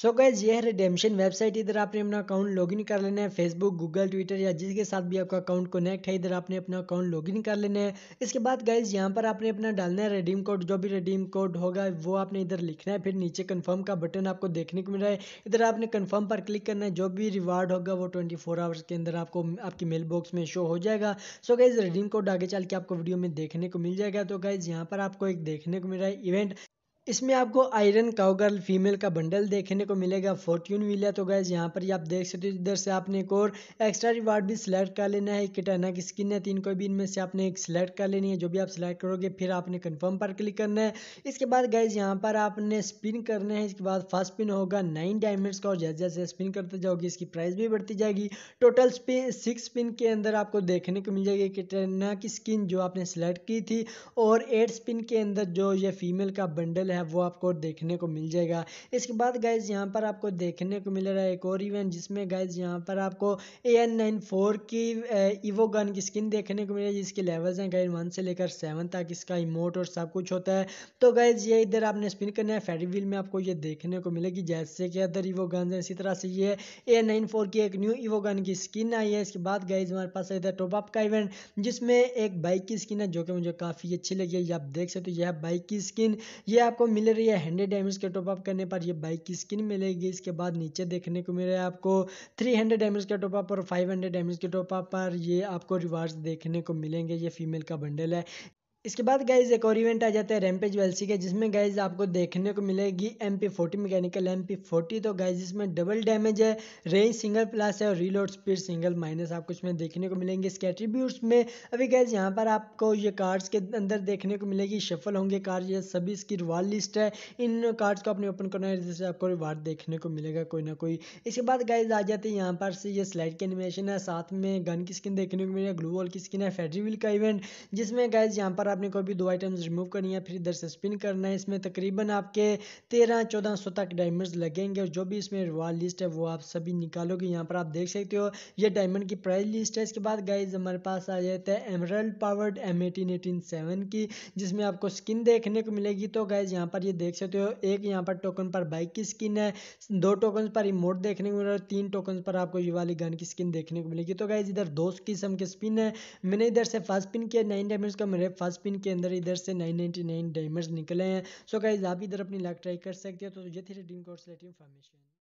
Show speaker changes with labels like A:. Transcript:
A: सो so guys ये है redemption website इधर आपने अपना अकाउंट लॉगिन कर लेना है फेसबुक गूगल ट्विटर या जिसके साथ भी आपका अकाउंट कनेक्ट है इधर आपने अपना अकाउंट लॉगिन कर लेना है इसके बाद गैज यहाँ पर आपने अपना डालना है रिडीम कोड जो भी रिडीम कोड होगा वो आपने इधर लिखना है फिर नीचे कन्फर्म का बटन आपको देखने को मिल रहा है इधर आपने कन्फर्म पर क्लिक करना है जो भी रिवार्ड होगा वो ट्वेंटी फोर आवर्स के अंदर आपको आपकी मेल बॉक्स में शो हो जाएगा सो गैज रिडीम कोड आगे चल के आपको वीडियो में देखने को मिल जाएगा तो गैज यहाँ पर आपको एक देखने को मिल रहा है इवेंट इसमें आपको आयरन काउगर्ल फीमेल का बंडल देखने को मिलेगा फोर्ट्यून मिला तो गैस यहाँ पर आप देख सकते हो इधर से आपने एक और एक्स्ट्रा रिवार्ड भी सिलेक्ट कर लेना है किटाना की स्किन है तीन कोई भी इनमें से आपने एक सिलेक्ट कर लेनी है जो भी आप सिलेक्ट करोगे फिर आपने कन्फर्म पर क्लिक करना है इसके बाद गैस यहाँ पर आपने स्पिन करना है इसके बाद फर्स्ट स्पिन होगा नाइन डायमंड्स का और जैसे जैसे स्पिन करते जाओगे इसकी प्राइस भी बढ़ती जाएगी टोटल स्पिन सिक्स स्पिन के अंदर आपको देखने को मिल जाएगी किटाना की स्किन जो आपने सिलेक्ट की थी और एट स्पिन के अंदर जो ये फीमेल का बंडल है है वो आपको देखने को मिल जाएगा इसके बाद गाइज यहाँ पर आपको देखने को मिल रहा है एक और इवेंट जिसमें गाइज यहाँ पर आपको ए एन नाइन फोर की ईवो गन की स्किन देखने को मिल रही है जिसके लेवल्स हैं गाइज वन से लेकर सेवन तक इसका इमोट और सब कुछ होता है तो गाइज ये इधर आपने स्पिन करना है फेरी व्हील में आपको ये देखने को मिलेगी जैसे कि अदर ईवो गन है इसी तरह से ये ए नाइन फोर की एक न्यू ईवो गन की स्किन आई है इसके बाद गाइज हमारे पास इधर टॉपअप का इवेंट जिसमें एक बाइक की स्किन है जो कि मुझे काफ़ी अच्छी लगी है आप देख सकते हो यह बाइक की स्किन ये आपको आपको मिल रही है हंड्रेड एम के टॉपअप करने पर ये बाइक की स्किन मिलेगी इसके बाद नीचे देखने को मिल रहा है आपको थ्री हंड्रेड एम के टॉपअप और फाइव हंड्रेड एम के टॉपअप पर ये आपको रिवार्ड्स देखने को मिलेंगे ये फीमेल का बंडल है इसके बाद गाइज एक और इवेंट आ जाता है रैमपेज वेलसी के जिसमें गाइज आपको देखने को मिलेगी M P forty mechanical M P forty तो गाइज इसमें डबल डैमेज है रेंज सिंगल प्लस है और रीलोड स्पीड सिंगल माइनस आपको इसमें देखने को मिलेंगे इसके एट्रीब्यूट्स में अभी गाइज यहाँ पर आपको ये कार्ड्स के अंदर देखने को मिलेगी शफल होंगे कार्ड ये सभी इसकी रिवार्ड लिस्ट है इन कार्ड्स को अपने ओपन करना है जिससे आपको रिवार्ड देखने को मिलेगा कोई ना कोई इसके बाद गाइज आ जाते हैं यहाँ पर से ये स्लाइड की एनिमेशन है साथ में गन की स्किन देखने को मिलेगा ग्लू वॉल की स्किन है फेडरीविल का इवेंट जिसमें गाइज यहाँ पर आपने कोई भी दो आइटम्स रिमूव करनी है फिर इधर से स्पिन करना है इसमें तकरीबन आपके तेरह चौदह सौ तक डायमंड लगेंगे और जो भी इसमें रिवार्ड लिस्ट है वो आप सभी निकालोगे यहाँ पर आप देख सकते हो ये डायमंड की प्राइस लिस्ट है इसके बाद गाइज हमारे पास आ जाता है emerald powered M eighteen eighteen seven की जिसमें आपको स्किन देखने को मिलेगी तो गाइज यहाँ पर ये देख सकते हो एक यहाँ पर टोकन पर बाइक की स्किन है दो टोकन पर रिमोट देखने को मिल रहा है तीन टोकन पर आपको ये वाली गन की स्किन देखने को मिलेगी तो गाइज इधर दो किस्म के स्पिन है मैंने इधर से फर्स्ट स्पिन किया नाइन डायमंड का मेरे फर्स्ट स्पिन के अंदर इधर से 999 डायमंड्स निकले हैं सो गाइज आप इधर अपनी लाख ट्राई कर सकते हो तो ये थी रिडीम कोड सेलेक्टिव इन्फॉर्मेशन